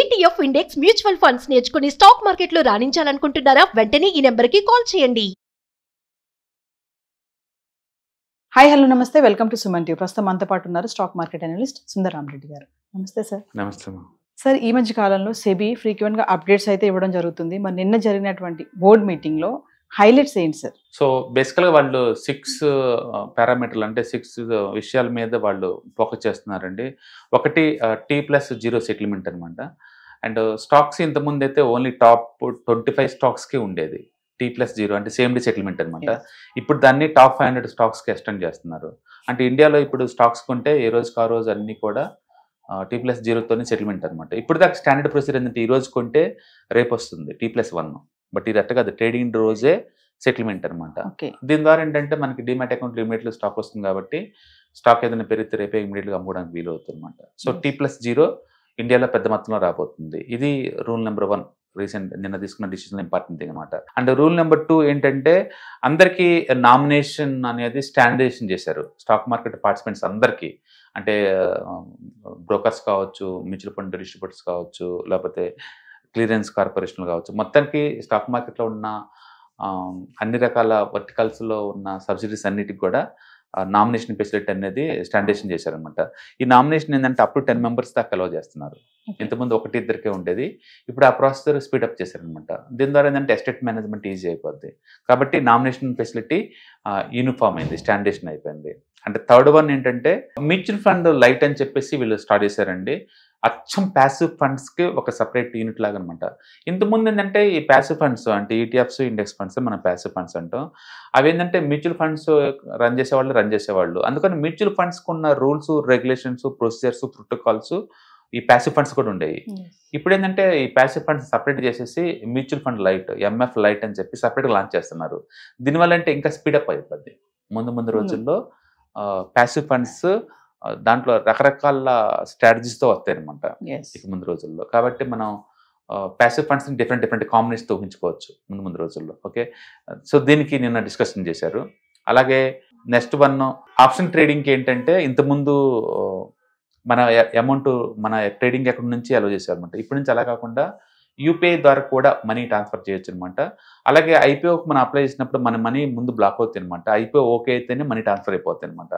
ETF index mutual funds నేర్చుకుని stock మార్కెట్లో రాణించాలనుకుంటున్నారా వెంటనే ఈ నెంబర్ కి కాల్ చేయండి hi hello namaste welcome to Suman ప్రస్తుతం మనతో పాటు ఉన్నారు stock market analyst Sundararam Reddy garu namaste sir నమస్తే సార్ ఈ మధ్య కాలంలో సెబీ ఫ్రీక్వెంట్ గా అప్డేట్స్ అయితే ఇవ్వడం జరుగుతుంది మరి నిన్న జరిగినటువంటి బోర్డు లో హైలైట్స్ ఏంటి సార్ సో బేసికల్గా వాళ్ళు సిక్స్ పారామీటర్లు అంటే సిక్స్ విషయాల మీద వాళ్ళు ఫోకస్ చేస్తున్నారండి ఒకటి టీ ప్లస్ జీరో సెటిల్మెంట్ అనమాట అండ్ స్టాక్స్ ఇంతకుముందు అయితే ఓన్లీ టాప్ ట్వంటీ ఫైవ్ స్టాక్స్కి ఉండేది టీ ప్లస్ జీరో అంటే సేమ్ డే సెటిల్మెంట్ అనమాట ఇప్పుడు దాన్ని టాప్ ఫైవ్ హండ్రెడ్ స్టాక్స్కి ఎక్స్టెండ్ చేస్తున్నారు అంటే ఇండియాలో ఇప్పుడు స్టాక్స్ కొంటే ఏ రోజుకి ఆ రోజు అన్నీ కూడా టీ ప్లస్ జీరోతోనే సెటిల్మెంట్ అనమాట ఇప్పుడు దాకా స్టాండర్డ్ ప్రొసీజర్ ఏంటంటే ఈ రోజు కొంటే రేపు వస్తుంది టీ ప్లస్ వన్ బట్ ఇది అట్టగా ట్రేడింగ్ రోజే సెటిల్మెంట్ అనమాట దీని ద్వారా ఏంటంటే మనకి డిమాట్ అకౌంట్ ఇమీడియట్లో స్టాక్ వస్తుంది కాబట్టి స్టాక్ ఏదైనా పెరిగితే రేపే ఇమీడియట్గా అమ్ముకోవడానికి వీలు అవుతుంది అనమాట సో టీ ప్లస్ జీరో ఇండియాలో పెద్ద మొత్తంలో రాబోతుంది ఇది రూల్ నెంబర్ వన్ రీసెంట్ నిన్న తీసుకున్న డిసిషన్ ఇంపార్టెంట్ థింగ్ అనమాట అండ్ రూల్ నెంబర్ టూ ఏంటంటే అందరికీ నామినేషన్ అనేది స్టాండర్డేషన్ చేశారు స్టాక్ మార్కెట్ పార్టిసిపెంట్స్ అందరికీ అంటే బ్రోకర్స్ కావచ్చు మ్యూచువల్ ఫండ్ డిస్ట్రిబ్యూటర్స్ కావచ్చు లేకపోతే క్లియరెన్స్ కార్పొరేషన్లు కావచ్చు మొత్తానికి స్టాక్ మార్కెట్లో ఉన్న అన్ని రకాల వర్టికల్స్లో ఉన్న సబ్సిడీస్ అన్నిటికి కూడా నామినేషన్ ఫెసిలిటీ అనేది స్టాండేషన్ చేశారనమాట ఈ నామినేషన్ ఏంటంటే అప్పుడు టెన్ మెంబర్స్ దాకా అలౌ చేస్తున్నారు ఇంతకుముందు ఒకటి ఇద్దరికే ఉండేది ఇప్పుడు ఆ ప్రాసెసర్ స్పీడప్ చేశారనమాట దీని ద్వారా ఏంటంటే ఎస్టేట్ మేనేజ్మెంట్ ఈజీ అయిపోద్ది కాబట్టి నామినేషన్ ఫెసిలిటీ యూనిఫామ్ అయింది స్టాండేషన్ అయిపోయింది అంటే థర్డ్ వన్ ఏంటంటే మ్యూచువల్ ఫండ్ లైట్ అని చెప్పేసి వీళ్ళు స్టార్ట్ చేశారండి అచ్చం ప్యాసివ్ ఫండ్స్కి ఒక సపరేట్ యూనిట్ లాగా అనమాట ఇంతకుముందు ఏంటంటే ఈ ప్యాసివ్ ఫండ్స్ అంటే ఈటీఎఫ్స్ ఇండెక్స్ ఫండ్స్ మన ప్యాసివ్ ఫండ్స్ అంటాం అవి ఏంటంటే మ్యూచువల్ ఫండ్స్ రన్ చేసేవాళ్ళు రన్ చేసేవాళ్ళు అందుకని మ్యూచువల్ ఫండ్స్కి ఉన్న రూల్స్ రెగ్యులేషన్స్ ప్రొసీజర్స్ ప్రోటోకాల్స్ ఈ ప్యాసివ్ ఫండ్స్ కూడా ఉండేవి ఇప్పుడు ఏంటంటే ఈ ప్యాసివ్ ఫండ్స్ సపరేట్ చేసేసి mutual fund lite MF lite అని చెప్పి సపరేట్గా లాంచ్ చేస్తున్నారు దీనివల్ల అంటే ఇంకా స్పీడప్ అయిపోద్ది ముందు ముందు రోజుల్లో ప్యాసివ్ ఫండ్స్ దాంట్లో రకరకాల స్ట్రాటజీస్తో వస్తాయి అనమాట ఇక ముందు రోజుల్లో కాబట్టి మనం ప్యాసివ్ ఫండ్స్ డిఫరెంట్ డిఫరెంట్ కాంబినేషన్తో ఊహించుకోవచ్చు ముందు ముందు రోజుల్లో ఓకే సో దీనికి నిన్న డిస్కషన్ చేశారు అలాగే నెక్స్ట్ వన్ ఆప్షన్ ట్రేడింగ్కి ఏంటంటే ఇంతకుముందు మన అమౌంట్ మన ట్రేడింగ్ అకౌంట్ నుంచి అలో చేశారు అనమాట ఇప్పటి నుంచి అలా కాకుండా యూపీఐ ద్వారా కూడా మనీ ట్రాన్స్ఫర్ చేయొచ్చు అనమాట అలాగే ఐపీఓకి మనం అప్లై చేసినప్పుడు మన మనీ ముందు బ్లాక్ అవుతుంది అనమాట ఐపీఓ ఓకే అయితేనే మనీ ట్రాన్స్ఫర్ అయిపోతుంది అనమాట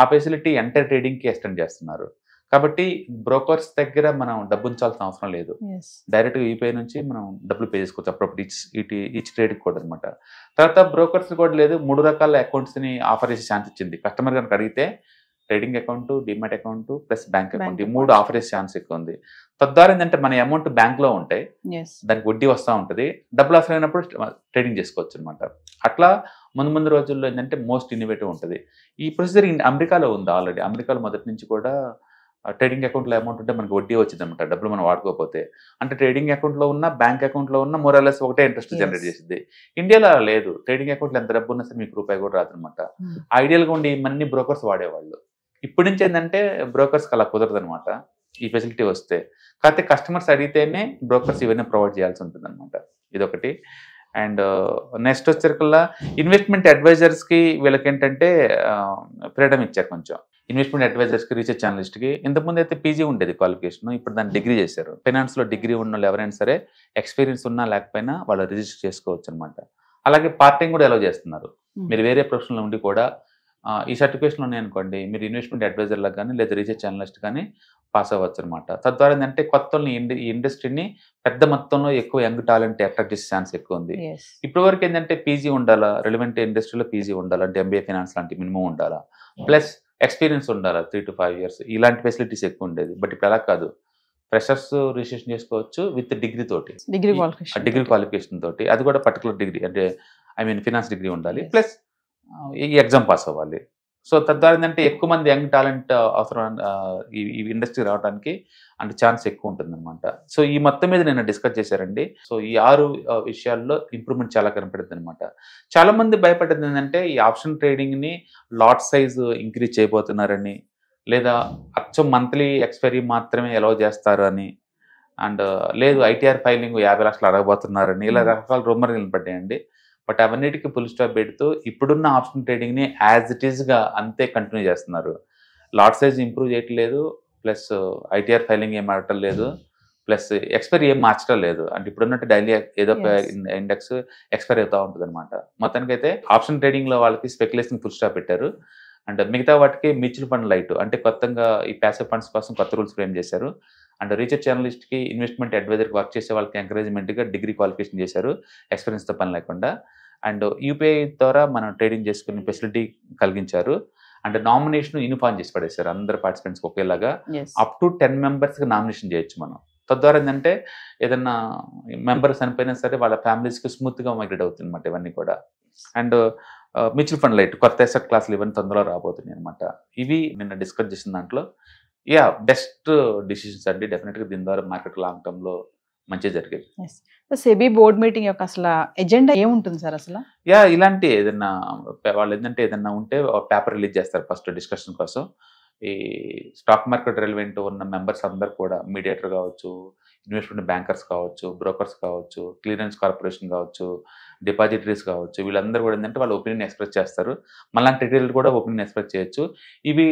ఆ ఫెసిలిటీ ఎంటర్ ట్రేడింగ్కి ఎక్స్టెండ్ చేస్తున్నారు కాబట్టి బ్రోకర్స్ దగ్గర మనం డబ్బు ఉంచాల్సిన అవసరం లేదు డైరెక్ట్గా యూపీఐ నుంచి మనం డబ్బులు పే చేసుకోవచ్చు అప్పుడప్పుడు ఇచ్ ఇటు ఇచ్ క్రెడిట్ కూడా అనమాట తర్వాత బ్రోకర్స్ కూడా లేదు మూడు రకాల అకౌంట్స్ని ఆఫర్ చేసే ఛాన్స్ ఇచ్చింది కస్టమర్ కనుక అడిగితే trading account demat account plus bank account ఈ మూడు ఆఫర్ చేసే ఛాన్స్ ఎక్కువ ఉంది తద్వారా ఏంటంటే మన అమౌంట్ బ్యాంక్ లో ఉంటాయి దానికి వడ్డీ వస్తూ ఉంటుంది డబ్బులు అసలు అయినప్పుడు ట్రేడింగ్ చేసుకోవచ్చు అనమాట అట్లా ముందు ముందు రోజుల్లో ఏంటంటే మోస్ట్ ఇన్నోవేటివ్ ఉంటుంది ఈ ప్రొసీజర్ అమెరికాలో ఉంది ఆల్రెడీ అమెరికాలో మొదటి నుంచి కూడా ట్రేడింగ్ అకౌంట్లో అమౌంట్ ఉంటే మనకి వడ్డీ వచ్చింది అనమాట డబ్బులు మనం వాడుకోకపోతే అంటే ట్రేడింగ్ అకౌంట్లో ఉన్న బ్యాంక్ అకౌంట్లో ఉన్న మోరాలెస్ ఒకటే ఇంట్రెస్ట్ జనరేట్ చేసింది ఇండియాలో లేదు ట్రేడింగ్ అకౌంట్లో ఎంత డబ్బు ఉన్నా సరే మీకు రూపాయి కూడా రాదనమాట hmm. ఐడియల్గా ఉండి మనీ బ్రోకర్స్ వాడేవాళ్ళు ఇప్పటి నుంచి ఏంటంటే బ్రోకర్స్కి అలా కుదరదు అనమాట ఈ ఫెసిలిటీ వస్తే కాకపోతే కస్టమర్స్ అడిగితేనే బ్రోకర్స్ ఇవన్నీ ప్రొవైడ్ చేయాల్సి ఉంటుంది అనమాట ఇదొకటి అండ్ నెక్స్ట్ వచ్చేకల్లా ఇన్వెస్ట్మెంట్ అడ్వైజర్స్కి వీళ్ళకి ఏంటంటే ఫ్రీడమ్ ఇచ్చారు కొంచెం ఇన్వెస్ట్మెంట్ అడ్వైజర్స్కి రీసెర్చ్ అనలిస్ట్కి ఇంతకుముందు అయితే పీజీ ఉండేది క్వాలిఫికేషన్ ఇప్పుడు దాన్ని డిగ్రీ చేశారు ఫైనాన్స్లో డిగ్రీ ఉన్న వాళ్ళు ఎవరైనా సరే ఎక్స్పీరియన్స్ ఉన్నా లేకపోయినా వాళ్ళు రిజిస్టర్ చేసుకోవచ్చు అనమాట అలాగే పార్ట్ టైం కూడా ఎలా చేస్తున్నారు hmm. మీరు వేరే ప్రొఫెషన్లో ఉండి కూడా ఈ సర్టిఫికేషన్లు ఉన్నాయనుకోండి మీరు ఇన్వెస్ట్మెంట్ అడ్వైజర్లకు కానీ లేదా రీసెర్చ్ అనలిస్ట్ కానీ పాస్ అవ్వచ్చు అనమాట తద్వారా ఏంటంటే కొత్త ఈ ఇండస్ట్రీని పెద్ద మొత్తంలో ఎక్కువ యంగ్ టాలెంట్ అట్రాక్ట్ చేసే ఛాన్స్ ఎక్కువ ఉంది ఇప్పటి వరకు ఏంటంటే పీజీ ఉండాలా రిలవెంట్ ఇండస్ట్రీలో పీజీ ఉండాలా అంటే ఎంబీఏ ఫినాన్స్ లాంటి మినిమం ఉండాలా ప్లస్ ఎక్స్పీరియన్స్ ఉండాలా త్రీ టు ఫైవ్ ఇయర్స్ ఇలాంటి ఫెసిలిటీస్ ఎక్కువ ఉండేది బట్ ఇప్పుడు అలా కాదు ఫ్రెషర్స్ రిజిస్ట్రేషన్ చేసుకోవచ్చు విత్ డిగ్రీ తోటి డిగ్రీ డిగ్రీ క్వాలిఫికేషన్ తోటి అది కూడా పర్టికులర్ డిగ్రీ అంటే ఐ మీన్ ఫినాన్స్ డిగ్రీ ఉండాలి ప్లస్ ఈ ఎగ్జామ్ పాస్ అవ్వాలి సో తద్వారా ఏంటంటే ఎక్కువ మంది యంగ్ టాలెంట్ అవసరం ఈ ఇండస్ట్రీ రావడానికి అంటే ఛాన్స్ ఎక్కువ ఉంటుంది అనమాట సో ఈ మొత్తం మీద నేను డిస్కస్ చేశారండి సో ఈ ఆరు విషయాల్లో ఇంప్రూవ్మెంట్ చాలా కనపడుతుంది అనమాట చాలా మంది భయపడ్డది ఏంటంటే ఈ ఆప్షన్ ట్రేడింగ్ని లాట్ సైజు ఇంక్రీజ్ చేయబోతున్నారని లేదా అచ్చం మంత్లీ ఎక్స్పైరీ మాత్రమే అలౌ చేస్తారు అని అండ్ లేదు ఐటీఆర్ ఫైలింగ్ యాభై లక్షలు అడగబోతున్నారని ఇలా hmm. రకరకాల రూమర్లు నిలబడ్డాయండి బట్ అవన్నిటికీ ఫుల్ స్టాప్ పెడుతూ ఇప్పుడున్న ఆప్షన్ ట్రేడింగ్ని యాజ్ ఇట్ ఈస్గా అంతే కంటిన్యూ చేస్తున్నారు లాట్ సైజ్ ఇంప్రూవ్ చేయట్లేదు ప్లస్ ఐటీఆర్ ఫైలింగ్ ఏం ఆడటం లేదు ప్లస్ ఎక్స్పైర్ ఏం మార్చడం లేదు అంటే ఇప్పుడున్నట్టు డైలీ ఏదో ఇండెక్స్ ఎక్స్పైర్ అవుతూ ఉంటుంది అనమాట మొత్తానికైతే ఆప్షన్ ట్రేడింగ్లో వాళ్ళకి స్పెక్యులేషన్ ఫుల్ స్టాప్ పెట్టారు అండ్ మిగతా వాటికి మ్యూచువల్ ఫండ్ లైట్ అంటే కొత్తగా ఈ ప్యాసివ్ ఫండ్స్ కోసం కొత్త రూల్స్ ఫ్రేమ్ చేశారు అండ్ రీసెర్చ్ జర్నలిస్ట్కి ఇన్వెస్ట్మెంట్ అడ్వైజర్కి వర్క్ చేసే వాళ్ళకి ఎంకరేజ్మెంట్గా డిగ్రీ క్వాలిఫికేషన్ చేశారు ఎక్స్పీరియన్స్తో పని లేకుండా అండ్ యూపీఐ ద్వారా మనం ట్రేడింగ్ చేసుకునే ఫెసిలిటీ కలిగించారు అండ్ నామినేషన్ యూనిఫామ్ చేసి పడేశారు అందరు పార్టిసిపెంట్స్కి ఒకేలాగా అప్ టు టెన్ మెంబర్స్కి నామినేషన్ చేయొచ్చు మనం తద్వారా ఏంటంటే ఏదన్నా మెంబర్స్ చనిపోయినా సరే వాళ్ళ ఫ్యామిలీస్కి స్మూత్గా మైగ్రేట్ అవుతుంది అనమాట ఇవన్నీ కూడా అండ్ మ్యూచువల్ ఫండ్ లైట్ కొత్త ఎసెట్ క్లాసులు ఇవన్నీ తొందరలో రాబోతున్నాయి అనమాట ఇవి నిన్న డిస్కస్ చేసిన దాంట్లో యా బెస్ట్ డిసిషన్స్ అండి డెఫినెట్గా దీని ద్వారా మార్కెట్ లాంగ్ టర్మ్లో మంచి జరిగేది సెబీ బోర్డ్ మీటింగ్ యొక్క అసలు ఎజెండా ఏముంటుంది సార్ అసలు యా ఇలాంటి ఏదన్నా వాళ్ళు ఏంటంటే ఏదన్నా ఉంటే పేపర్ రిలీజ్ చేస్తారు ఫస్ట్ డిస్కషన్ కోసం ఈ స్టాక్ మార్కెట్ రిలవెంట్ ఉన్న మెంబర్స్ అందరు కూడా మీడియేటర్ కావచ్చు ఇన్వెస్ట్మెంట్ బ్యాంకర్స్ కావచ్చు బ్రోకర్స్ కావచ్చు క్లియరెన్స్ కార్పొరేషన్ కావచ్చు డిపాజిటరీస్ కావచ్చు వీళ్ళందరూ కూడా ఏంటంటే వాళ్ళ ఒపీనియన్ ఎక్స్ప్రెస్ చేస్తారు మళ్ళీ రిటైలర్ కూడా ఒపీనియన్ ఎక్స్ప్రెస్ చేయొచ్చు ఇవి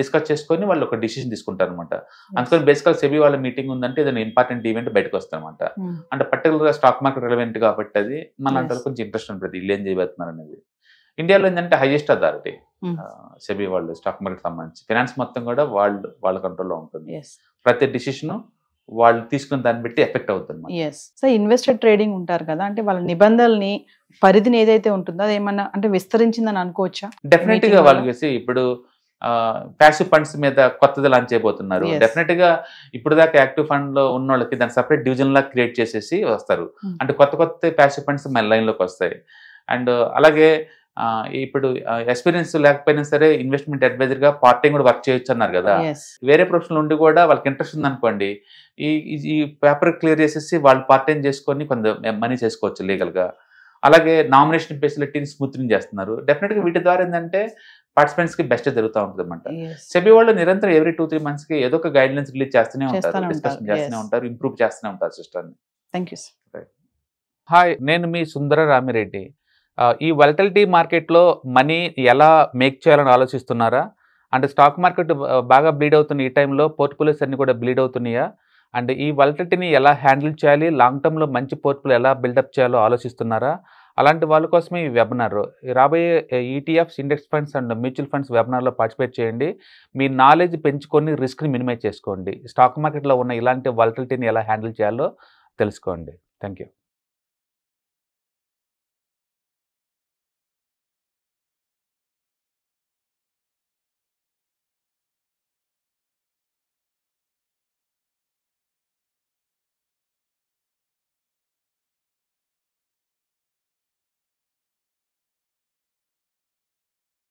డిస్కస్ చేసుకొని వాళ్ళు ఒక డిసిషన్ తీసుకుంటారు అనమాట అందుకని బేసికల్ సెబీ వాళ్ళ మీటింగ్ ఉందంటే ఏదైనా ఇంపార్టెంట్ ఈవెంట్ బయటకు అనమాట hmm. అంటే పర్టికులర్గా స్టాక్ మార్కెట్ రిలవెంట్ కాబట్టి అది మన అంతా కొంచెం ఇంట్రెస్ట్ ఉంటుంది వీళ్ళు ఏం చేయబోతున్నారు అనేది ఇండియాలో ఏంటంటే హైయెస్ట్ అథారిటీ hmm. సెబీ వాళ్ళు స్టాక్ మార్కెట్ సంబంధించి ఫినాన్స్ మొత్తం కూడా వాళ్ళు వాళ్ళ కంట్రోల్లో ఉంటుంది ప్రతి డిసిషను వాళ్ళు తీసుకున్న దాన్ని బట్టి ఎఫెక్ట్ అవుతుంది ఎస్ సో ఇన్వెస్టెడ్ ట్రేడింగ్ ఉంటారు కదా అంటే వాళ్ళ నిబంధనల్ని పరిధిని ఏదైతే ఉంటుందో అది ఏమన్నా అంటే విస్తరించిందని అనుకోవచ్చా డెఫినెట్ గా వాళ్ళకి ఇప్పుడు ప్యాసివ్ ఫండ్స్ మీద కొత్తది లాంచ్ చేయబోతున్నారు డెఫినెట్ గా ఇప్పుడు దాకా యాక్టివ్ ఫండ్ లో ఉన్న వాళ్ళకి దాని సపరేట్ డివిజన్ లా క్రియేట్ చేసేసి వస్తారు hmm. అంటే కొత్త కొత్త ప్యాసివ్ ఫండ్స్ మన లైన్ లోకి వస్తాయి అండ్ అలాగే ఇప్పుడు ఎక్స్పీరియన్స్ లేకపోయినా సరే ఇన్వెస్ట్మెంట్ అడ్వైజర్ గా పార్ట్ టైం కూడా వర్క్ చేయొచ్చు అన్నారు కదా వేరే ప్రొఫెషన్ ఉండి కూడా వాళ్ళకి ఇంట్రెస్ట్ ఉంది అనుకోండి ఈ ఈ పేపర్ క్లియర్ చేసేసి వాళ్ళు పార్ట్ టైం చేసుకొని కొంత మనీ చేసుకోవచ్చు లీగల్ గా అలాగే నామినేషన్ ఫెసిలిటీని స్మూత్నింగ్ చేస్తున్నారు డెఫినెట్ గా వీటి ద్వారా ఏంటంటే పార్టిసిపెంట్స్ కి బెస్ట్ జరుగుతూ ఉంటుంది అనమాట సెబీ వాళ్ళు నిరంతరం ఎవ్రీ టూ త్రీ మంత్స్ కి ఏదో ఒక గైడ్ లైన్స్ రిలీజ్ చేస్తూనే ఉంటారు డిస్కషన్ చేస్తూనే ఉంటారు ఇంప్రూవ్ చేస్తూనే ఉంటారు సిస్టమ్ థ్యాంక్ యూ హాయ్ నేను మీ సుందర రామిరెడ్డి ఈ వెలటిలిటీ మార్కెట్లో మనీ ఎలా మేక్ చేయాలని ఆలోచిస్తున్నారా అంటే స్టాక్ మార్కెట్ బాగా బ్లీడ్ అవుతున్న ఈ టైంలో పోర్ట్ఫోలియోస్ అన్ని కూడా బ్లీడ్ అవుతున్నాయా అండ్ ఈ వలటటీని ఎలా హ్యాండిల్ చేయాలి లాంగ్ టర్మ్లో మంచి పోర్ట్ఫోలియో ఎలా బిల్డప్ చేయాలో ఆలోచిస్తున్నారా అలాంటి వాళ్ళ కోసమే ఈ వెబినార్ రాబోయే ETFs index funds and mutual funds వెబినార్లో పార్టిసిపేట్ చేయండి మీ నాలెడ్జ్ పెంచుకొని రిస్క్ని మినిమైజ్ చేసుకోండి స్టాక్ మార్కెట్లో ఉన్న ఇలాంటి వలటలిటీని ఎలా హ్యాండిల్ చేయాలో తెలుసుకోండి థ్యాంక్ యూ